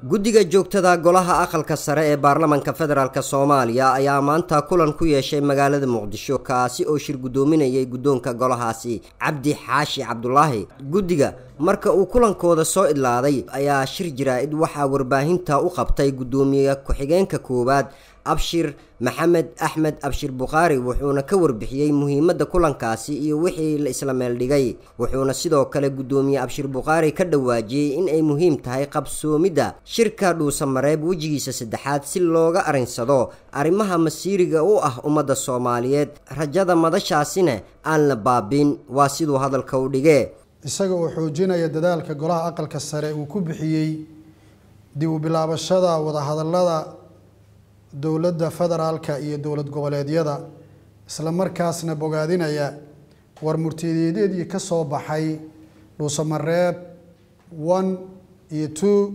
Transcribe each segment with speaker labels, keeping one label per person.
Speaker 1: guddiga joogtada golaha aqalka sare ee baarlamanka federaalk soomaaliya ayaa maanta kulan ku yeeshay magaalada muqdisho kaasi oo shir guddoominayay guddoonka golahaasi cabdi xaashi cabdulaahi guddiga marka uu kulankooda soo idlaaday ayaa shir jaraa-id waxaa warbaahinta u qabtay guddoomiye ku-xigeenka koowaad abshir maxamed axmed abshir bukhaari wuxuuna ka warbixiyey muhiimadda kulankaasi iyo wixii la isla meeldhigay wuxuuna sidoo kale guddoomiye abshir bukhaari ka dhawaajiyey in ay muhiim tahay qabsoomidda shirka dhuusamareeb wejigiisa saddexaad si looga arinsado arrimaha masiiriga u ah ummadda soomaaliyeed rajada madashaasina aan la baabin waa siduu hadalka u
Speaker 2: dhige isaga oo xoojinaya dadaalka golaha aqalka sare uu ku bixiyey dib u bilaabashada wadahadallada dowladda federaalka iyo dowlad goboleedyada isla markaasna bogaadinaya war murtiyadeedii ka soo baxay dhuusamareeb one iyo two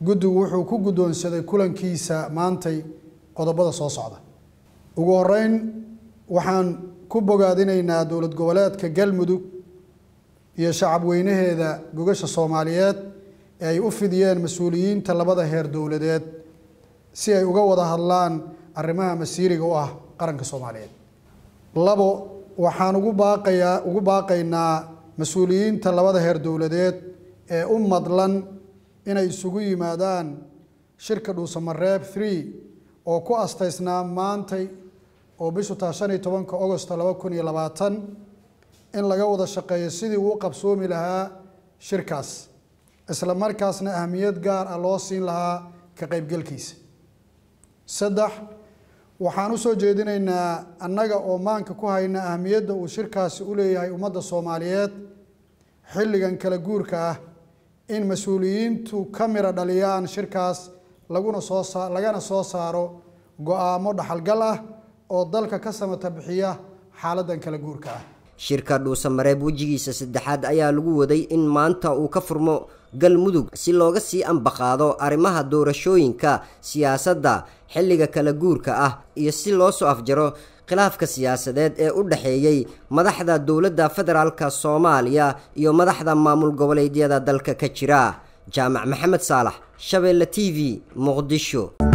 Speaker 2: guddigu wuxuu ku guddoonsaday kulankiisa maantay qodobada soo socda ugu horeyn waxaan ku bogaadinaynaa dowlad goboleedka galmudug iyo shacab weynaheeda gogasha soomaaliyeed ee ay u fidiyeen mas-uuliyiinta labada heer dowladeed si ay uga wada hadlaan arrimaha masiiriga u ah qaranka soomaaliyeed labo waxaan ugu baaqayaa ugu baaqaynaa mas-uuliyiinta labada heer dowladeed ee u madlan inay isugu yimaadaan shirka dhuusamareeb three oo ku astaysnaa maantay oo bishu taa shan iyo tobanka ogosta laba kun iyo labaatan in laga wada shaqeeyo sidii uu qabsoomi lahaa shirkaas isla markaasna ahmiyad gaar ah loo siin lahaa ka qaybgelkiisa saddex waxaan u soo jeedinaynaa annaga oo maanka ku hayna ahmiyadda uu shirkaasi u leeyahay ummadda soomaaliyeed xilligan kala guurka ah in mas-uuliyiintu ka mira dhaliyaan shirkaas laguna soo saa lagana soo saaro go-aamo dhaxalgal ah oo dalka ka samata bixiya xaaladan kala guurka ah
Speaker 1: shirka dhuusamareeb wejigiisa saddexaad ayaa lagu waday in maanta uu ka furmo galmudug si looga sii ambaqaado arrimaha doorashooyinka siyaasadda xilliga kala guurka ah iyo si loo soo afjaro khilaafka siyaasadeed ee u dhexeeyey madaxda dowladda federaalka soomaaliya iyo madaxda maamul goboleedyada dalka ka jira jaamac maxamed saalax shabeelle t v muqdisho